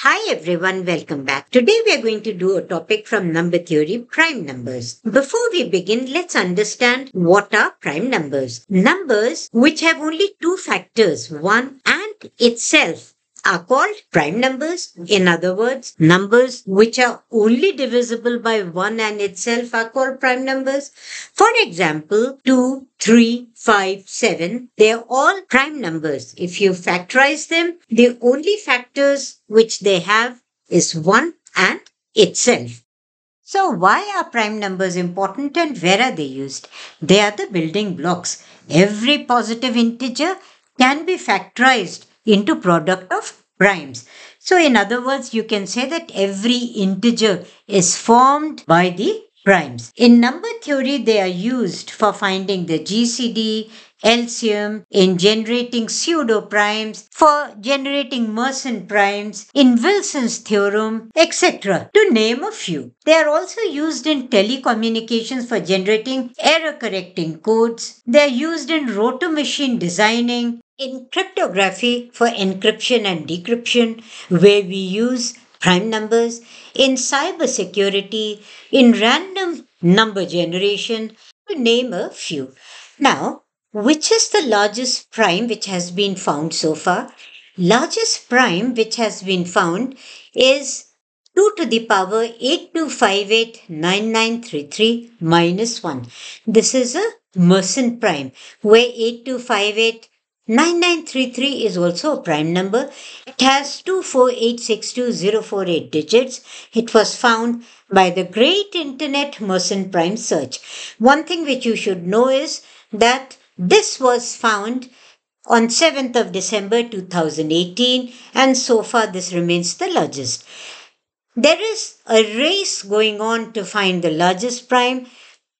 Hi everyone, welcome back. Today we are going to do a topic from number theory, prime numbers. Before we begin, let's understand what are prime numbers. Numbers which have only two factors, 1 and itself are called prime numbers. In other words, numbers which are only divisible by 1 and itself are called prime numbers. For example, 2, 3, 5, 7, they are all prime numbers. If you factorize them, the only factors which they have is 1 and itself. So why are prime numbers important and where are they used? They are the building blocks. Every positive integer can be factorized into product of primes. So in other words, you can say that every integer is formed by the primes. In number theory, they are used for finding the GCD, LCM, in generating pseudo primes, for generating Mersenne primes, in Wilson's theorem, etc., to name a few. They are also used in telecommunications for generating error correcting codes. They are used in rotor machine designing, in cryptography for encryption and decryption, where we use prime numbers, in cybersecurity, in random number generation, to name a few. Now, which is the largest prime which has been found so far? Largest prime which has been found is 2 to the power 82589933 minus 1. This is a Mersenne prime where 8258 9933 is also a prime number. It has two four eight six two zero four eight digits. It was found by the great internet Mersenne prime search. One thing which you should know is that this was found on 7th of December 2018 and so far this remains the largest. There is a race going on to find the largest prime.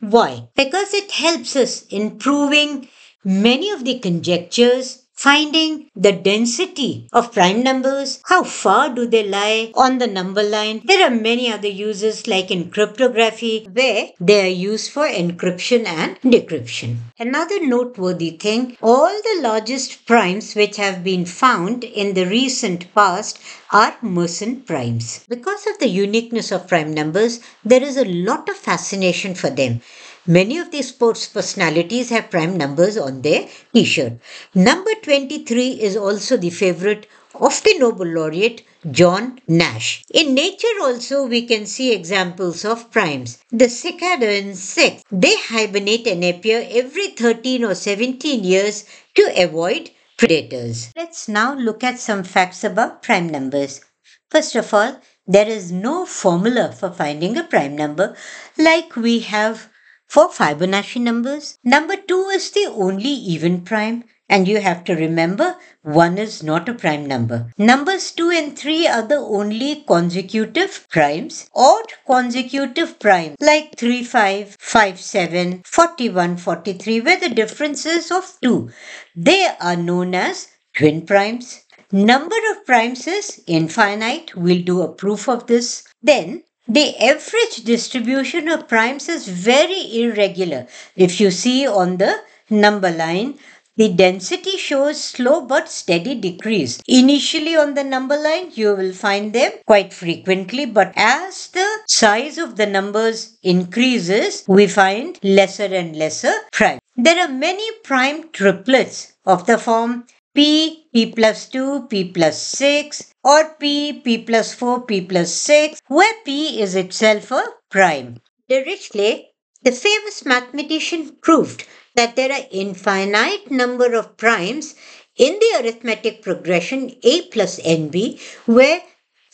Why? Because it helps us in proving many of the conjectures finding the density of prime numbers, how far do they lie on the number line. There are many other uses like in cryptography where they are used for encryption and decryption. Another noteworthy thing, all the largest primes which have been found in the recent past are Mersenne primes. Because of the uniqueness of prime numbers, there is a lot of fascination for them. Many of these sports personalities have prime numbers on their t shirt. Number 23 is also the favorite of the Nobel laureate John Nash. In nature also we can see examples of primes. The cicada insects, they hibernate and appear every 13 or 17 years to avoid predators. Let's now look at some facts about prime numbers. First of all, there is no formula for finding a prime number like we have for Fibonacci numbers. Number 2 is the only even prime and you have to remember 1 is not a prime number. Numbers 2 and 3 are the only consecutive primes. Odd consecutive primes like 3, 5, 5, 7, 41, 43 where the difference is of 2. They are known as twin primes. Number of primes is infinite. We'll do a proof of this. Then the average distribution of primes is very irregular. If you see on the number line, the density shows slow but steady decrease. Initially on the number line, you will find them quite frequently, but as the size of the numbers increases, we find lesser and lesser primes. There are many prime triplets of the form P, P plus 2, P plus 6 or P, P plus 4, P plus 6 where P is itself a prime. Dirichlet, the famous mathematician proved that there are infinite number of primes in the arithmetic progression A plus NB where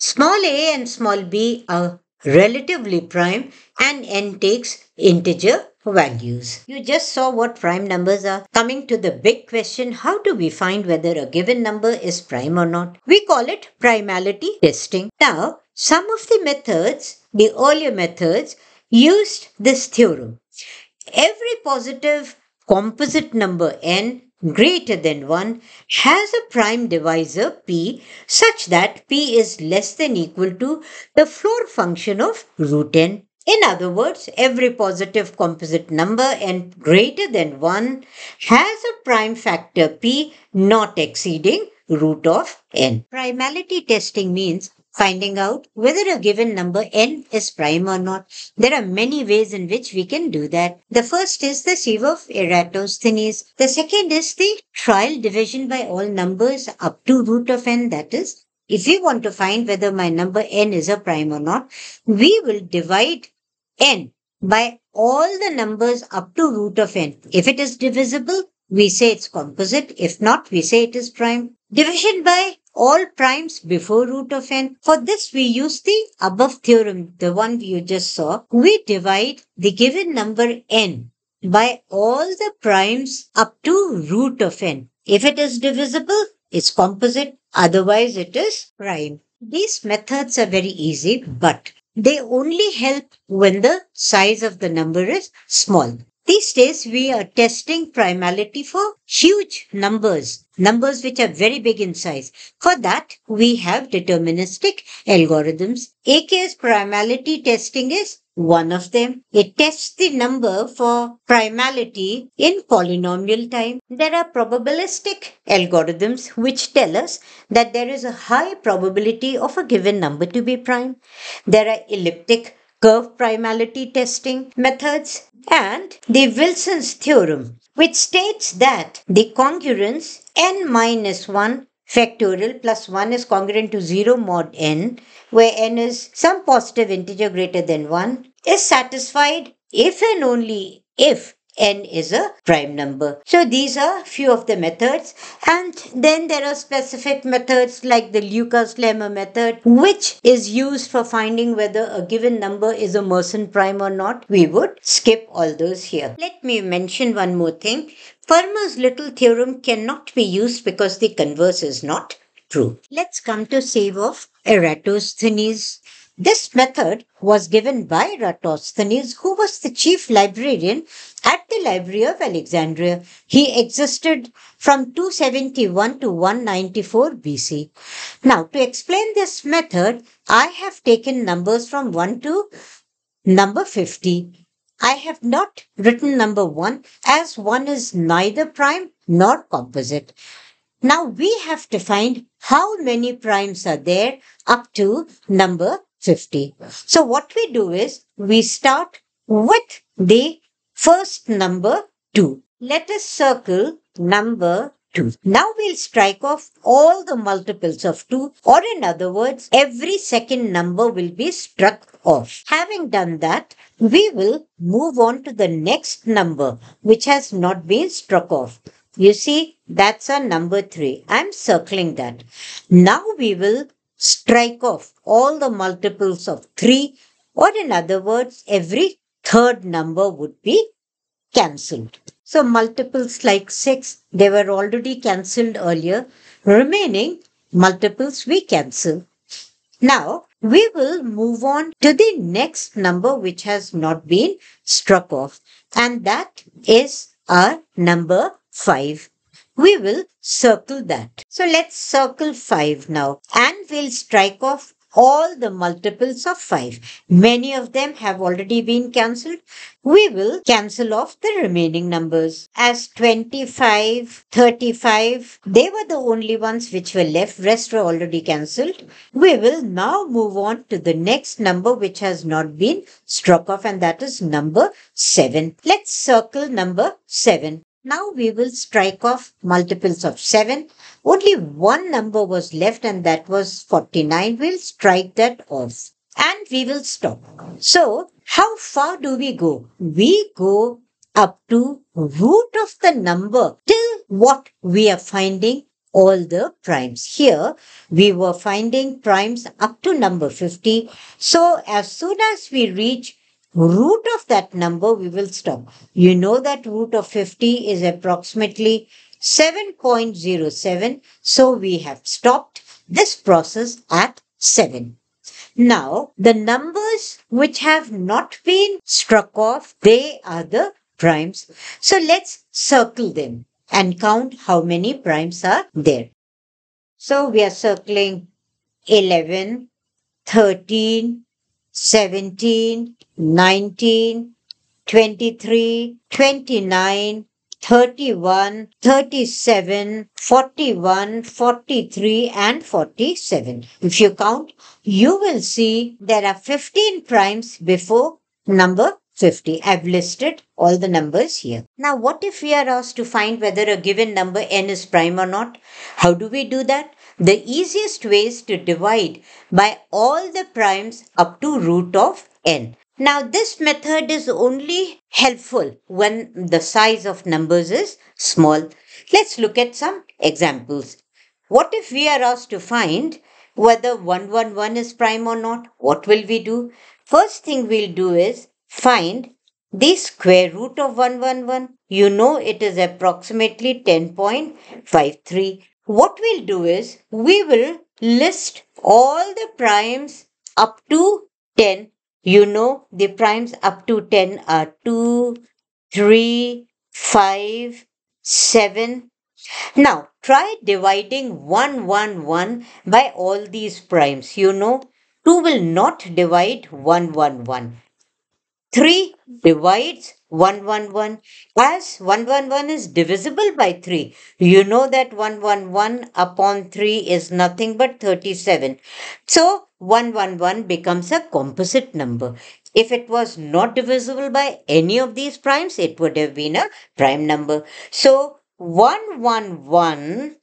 small a and small b are relatively prime and n takes integer values. You just saw what prime numbers are. Coming to the big question, how do we find whether a given number is prime or not? We call it primality testing. Now, some of the methods, the earlier methods, used this theorem. Every positive composite number n greater than 1 has a prime divisor p such that p is less than equal to the floor function of root n in other words, every positive composite number n greater than 1 has a prime factor p not exceeding root of n. Primality testing means finding out whether a given number n is prime or not. There are many ways in which we can do that. The first is the sieve of Eratosthenes. The second is the trial division by all numbers up to root of n, that is if we want to find whether my number n is a prime or not, we will divide n by all the numbers up to root of n. If it is divisible, we say it's composite. If not, we say it is prime. Division by all primes before root of n. For this, we use the above theorem, the one you just saw. We divide the given number n by all the primes up to root of n. If it is divisible, it's composite. Otherwise, it is prime. These methods are very easy, but they only help when the size of the number is small. These days, we are testing primality for huge numbers, numbers which are very big in size. For that, we have deterministic algorithms. AK's primality testing is one of them. It tests the number for primality in polynomial time. There are probabilistic algorithms which tell us that there is a high probability of a given number to be prime. There are elliptic curve primality testing methods, and the Wilson's theorem, which states that the congruence n minus 1 factorial plus 1 is congruent to 0 mod n, where n is some positive integer greater than 1, is satisfied if and only if n is a prime number. So these are few of the methods and then there are specific methods like the Lucas-Lehmer method which is used for finding whether a given number is a Mersenne prime or not. We would skip all those here. Let me mention one more thing. Fermat's little theorem cannot be used because the converse is not true. Let's come to save of Eratosthenes' This method was given by Ratosthenes, who was the chief librarian at the Library of Alexandria. He existed from 271 to 194 BC. Now, to explain this method, I have taken numbers from 1 to number 50. I have not written number 1 as 1 is neither prime nor composite. Now we have to find how many primes are there up to number 50. So what we do is we start with the first number 2. Let us circle number 2. Now we'll strike off all the multiples of 2 or in other words every second number will be struck off. Having done that we will move on to the next number which has not been struck off. You see that's our number 3. I'm circling that. Now we will strike off all the multiples of 3 or in other words, every third number would be cancelled. So multiples like 6, they were already cancelled earlier. Remaining multiples we cancel. Now, we will move on to the next number which has not been struck off. And that is our number 5 we will circle that. So let's circle 5 now and we'll strike off all the multiples of 5. Many of them have already been cancelled. We will cancel off the remaining numbers as 25, 35. They were the only ones which were left. Rest were already cancelled. We will now move on to the next number which has not been struck off and that is number 7. Let's circle number 7. Now we will strike off multiples of 7. Only one number was left and that was 49. We'll strike that off and we will stop. So how far do we go? We go up to root of the number till what we are finding all the primes. Here we were finding primes up to number 50. So as soon as we reach root of that number, we will stop. You know that root of 50 is approximately 7.07. So we have stopped this process at 7. Now, the numbers which have not been struck off, they are the primes. So let's circle them and count how many primes are there. So we are circling 11, 13, 17, 19, 23, 29, 31, 37, 41, 43, and 47. If you count, you will see there are 15 primes before number 50. I've listed all the numbers here. Now, what if we are asked to find whether a given number n is prime or not? How do we do that? The easiest way is to divide by all the primes up to root of n. Now this method is only helpful when the size of numbers is small. Let's look at some examples. What if we are asked to find whether 111 is prime or not? What will we do? First thing we'll do is find the square root of 111. You know it is approximately 10.53 what we'll do is we will list all the primes up to 10. You know the primes up to 10 are 2, 3, 5, 7. Now try dividing 1, 1, 1 by all these primes. You know 2 will not divide 1, 1, 1. 3 divides 111 as 111 is divisible by 3 you know that 111 upon 3 is nothing but 37 so 111 becomes a composite number if it was not divisible by any of these primes it would have been a prime number so 111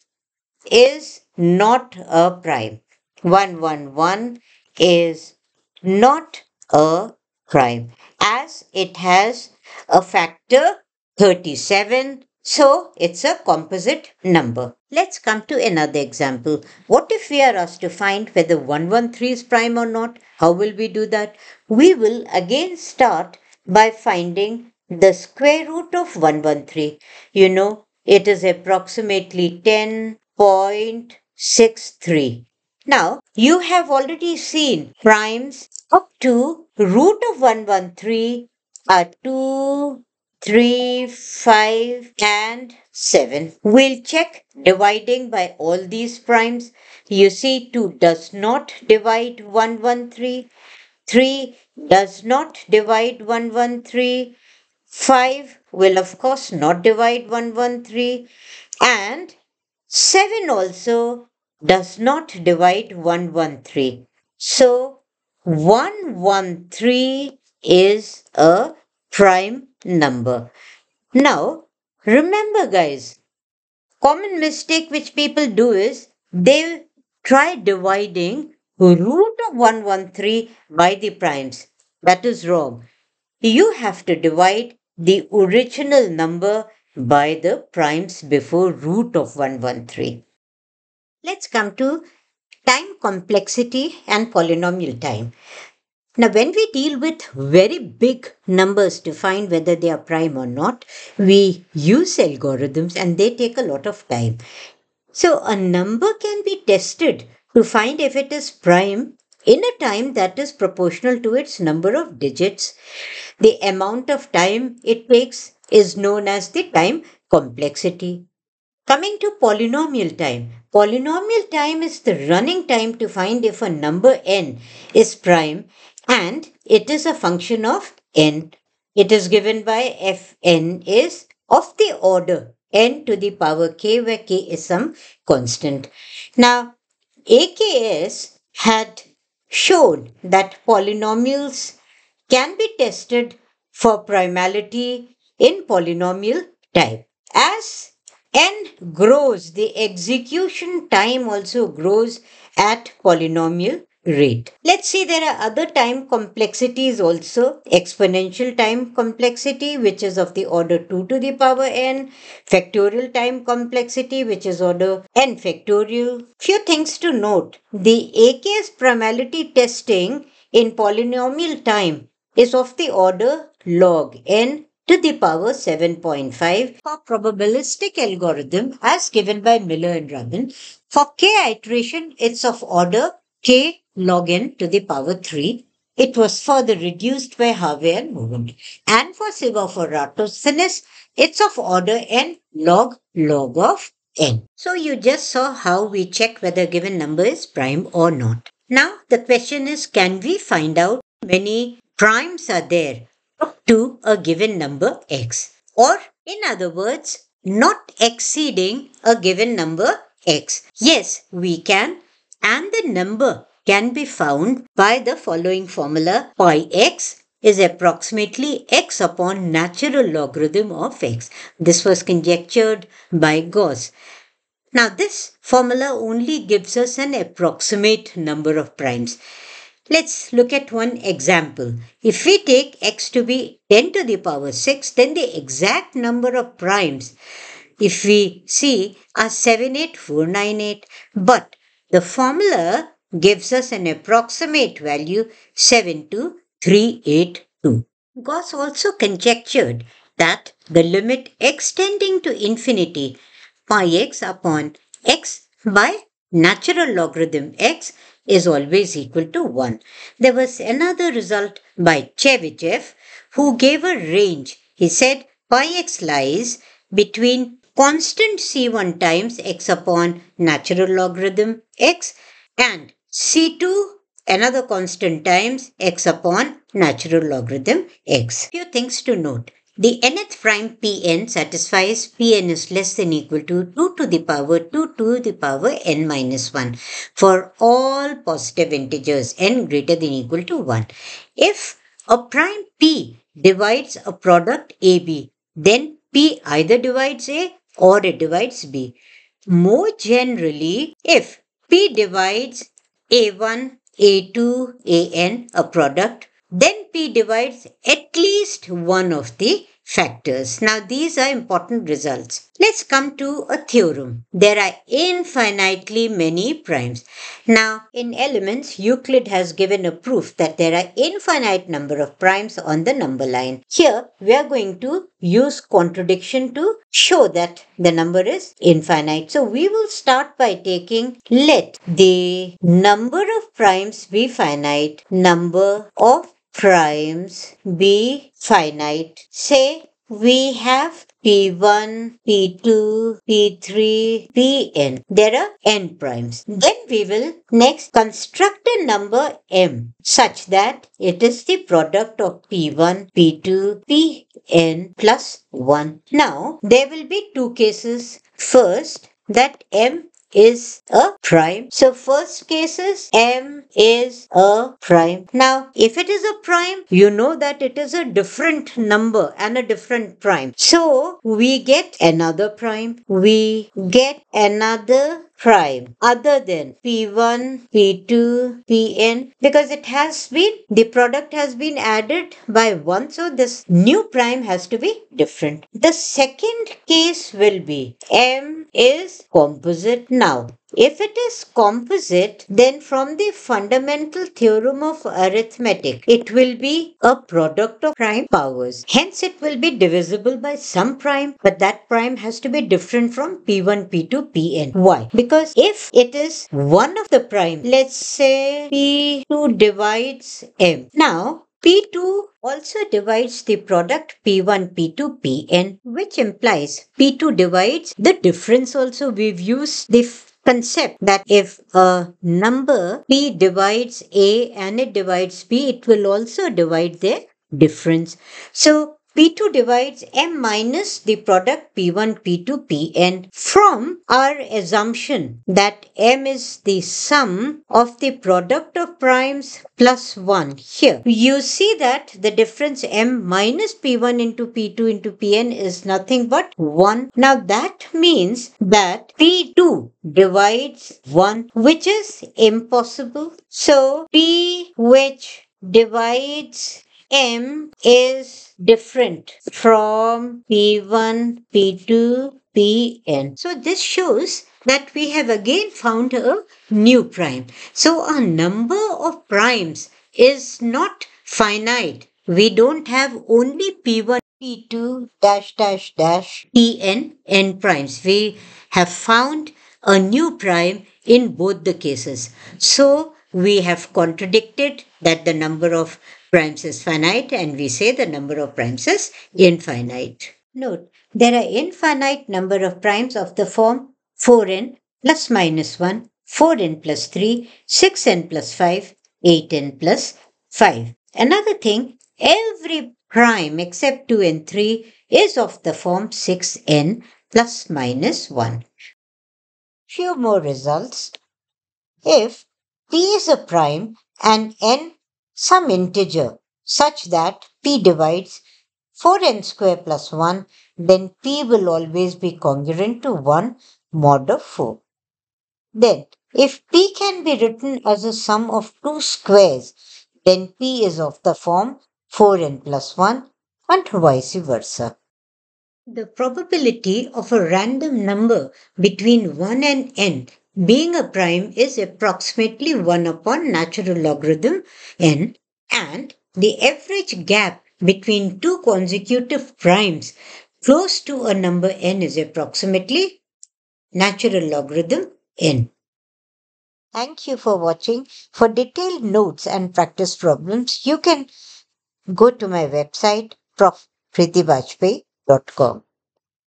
is not a prime 111 is not a prime as it has a factor 37. So it's a composite number. Let's come to another example. What if we are asked to find whether 113 is prime or not? How will we do that? We will again start by finding the square root of 113. You know, it is approximately 10.63. Now, you have already seen primes up to root of 113 are uh, 2, 3, 5 and 7. We'll check dividing by all these primes. You see 2 does not divide 113. 3 does not divide 113. 5 will of course not divide 113. And 7 also does not divide 113. So 113 is a prime number. Now, remember guys, common mistake which people do is they try dividing root of 113 by the primes. That is wrong. You have to divide the original number by the primes before root of 113. Let's come to time complexity and polynomial time. Now, when we deal with very big numbers to find whether they are prime or not, we use algorithms and they take a lot of time. So, a number can be tested to find if it is prime in a time that is proportional to its number of digits. The amount of time it takes is known as the time complexity. Coming to polynomial time, polynomial time is the running time to find if a number n is prime and it is a function of n. It is given by fn is of the order n to the power k where k is some constant. Now, AKS had shown that polynomials can be tested for primality in polynomial type. As n grows, the execution time also grows at polynomial rate. Let's see. there are other time complexities also. Exponential time complexity, which is of the order 2 to the power n. Factorial time complexity, which is order n factorial. Few things to note. The AK's primality testing in polynomial time is of the order log n to the power 7.5 for probabilistic algorithm as given by Miller and Rubin. For k iteration, it's of order k login to the power 3. It was further reduced by Haveyl movement. And for Sivaphoratopsinus, it's of order n log log of n. So you just saw how we check whether a given number is prime or not. Now the question is, can we find out many primes are there to a given number x? Or in other words, not exceeding a given number x. Yes, we can. And the number can be found by the following formula pi x is approximately x upon natural logarithm of x. This was conjectured by Gauss. Now this formula only gives us an approximate number of primes. Let's look at one example. If we take x to be 10 to the power 6, then the exact number of primes, if we see, are 78498. But the formula gives us an approximate value 72382. Gauss also conjectured that the limit extending to infinity pi x upon x by natural logarithm x is always equal to 1. There was another result by Chebychev who gave a range. He said pi x lies between constant c1 times x upon natural logarithm x and C2 another constant times x upon natural logarithm x. Few things to note. The nth prime Pn satisfies Pn is less than equal to 2 to the power 2 to the power n minus 1 for all positive integers n greater than equal to 1. If a prime P divides a product AB, then P either divides A or it divides B. More generally, if P divides A1, A2, AN, a product. Then P divides at least one of the factors. Now these are important results. Let's come to a theorem. There are infinitely many primes. Now in elements Euclid has given a proof that there are infinite number of primes on the number line. Here we are going to use contradiction to show that the number is infinite. So we will start by taking let the number of primes be finite, number of primes be finite. Say we have P1, P2, P3, Pn. There are n primes. Then we will next construct a number m such that it is the product of P1, P2, Pn plus 1. Now there will be two cases. First, that m is a prime. So first case is M is a prime. Now if it is a prime, you know that it is a different number and a different prime. So we get another prime. We get another prime other than P1, P2, Pn because it has been, the product has been added by 1. So this new prime has to be different. The second case will be M is composite now. If it is composite, then from the fundamental theorem of arithmetic, it will be a product of prime powers. Hence, it will be divisible by some prime, but that prime has to be different from P1, P2, Pn. Why? Because if it is one of the prime, let's say P2 divides M. Now, P2 also divides the product P1, P2, Pn, which implies P2 divides the difference also. We've used the concept that if a number p divides a and it divides b, it will also divide their difference. So P2 divides M minus the product P1, P2, Pn from our assumption that M is the sum of the product of primes plus 1 here. You see that the difference M minus P1 into P2 into Pn is nothing but 1. Now that means that P2 divides 1 which is impossible. So P which divides M is different from P1, P2, Pn. So this shows that we have again found a new prime. So a number of primes is not finite. We don't have only P1, P2, dash, dash, dash, Pn, n primes. We have found a new prime in both the cases. So we have contradicted that the number of primes is finite and we say the number of primes is infinite. Note, there are infinite number of primes of the form 4n plus minus 1, 4n plus 3, 6n plus 5, 8n plus 5. Another thing, every prime except 2 and 3 is of the form 6n plus minus 1. Few more results. If P is a prime and n some integer such that p divides 4n square plus 1, then p will always be congruent to 1 mod of 4. Then, if p can be written as a sum of two squares, then p is of the form 4n plus 1 and vice versa. The probability of a random number between 1 and n being a prime is approximately 1 upon natural logarithm n and the average gap between two consecutive primes close to a number n is approximately natural logarithm n. Thank you for watching. For detailed notes and practice problems, you can go to my website profpritibajpayee.com.